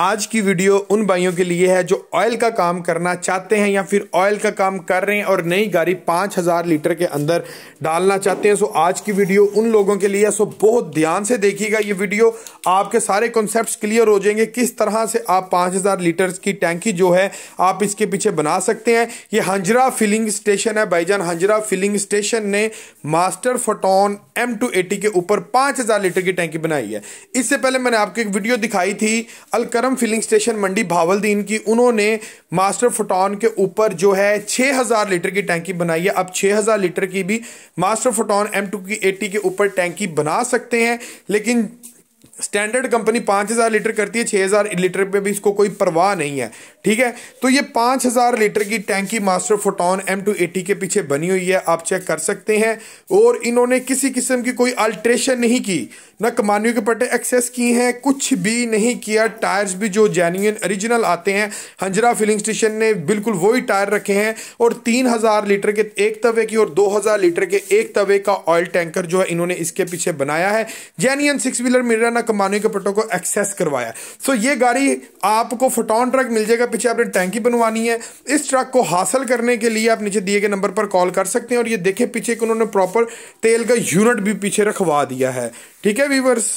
आज की वीडियो उन भाइयों के लिए है जो ऑयल का काम करना चाहते हैं या फिर ऑयल का काम कर रहे हैं और नई गाड़ी 5000 लीटर के अंदर डालना चाहते हैं सो आज की वीडियो उन लोगों के लिए है सो बहुत ध्यान से देखिएगा ये वीडियो आपके सारे कॉन्सेप्ट क्लियर हो जाएंगे किस तरह से आप 5000 लीटर की टैंकी जो है आप इसके पीछे बना सकते हैं ये हंजरा फिलिंग स्टेशन है भाईजान हंजरा फिलिंग स्टेशन ने मास्टर फोटोन एम के ऊपर पांच लीटर की टैंकी बनाई है इससे पहले मैंने आपको एक वीडियो दिखाई थी अलकर धर्म फिलिंग स्टेशन मंडी भावलदीन की उन्होंने मास्टर फोटोन के ऊपर जो है 6000 लीटर की टैंकी बनाई है अब 6000 लीटर की भी मास्टर फोटोन एम टू की एटी के ऊपर टैंकी बना सकते हैं लेकिन स्टैंडर्ड कंपनी पाँच हज़ार लीटर करती है छः हज़ार लीटर पे भी इसको कोई परवाह नहीं है ठीक है तो ये पाँच हज़ार लीटर की टैंकी मास्टर फोटोन एम टू एटी के पीछे बनी हुई है आप चेक कर सकते हैं और इन्होंने किसी किस्म की कोई अल्ट्रेशन नहीं की ना कमानियों के पट्टे एक्सेस किए हैं कुछ भी नहीं किया टायर्स भी जो जेन्यून ओरिजिनल आते हैं हंजरा फिलिंग स्टेशन ने बिल्कुल वही टायर रखे हैं और तीन हज़ार लीटर के एक तवे की और दो हज़ार लीटर के एक तवे का ऑयल टैंकर जो है इन्होंने इसके पीछे बनाया है जेन्यून सिक्स व्हीलर मेरा ना कमाने के पट्टों को एक्सेस करवाया सो ये गाड़ी आपको फोटोन ट्रक मिल जाएगा पीछे आपने टैंकी बनवानी है इस ट्रक को हासिल करने के लिए आप नीचे दिए गए नंबर पर कॉल कर सकते हैं और ये देखे पीछे उन्होंने प्रॉपर तेल का यूनिट भी पीछे रखवा दिया है ठीक है वीवर्स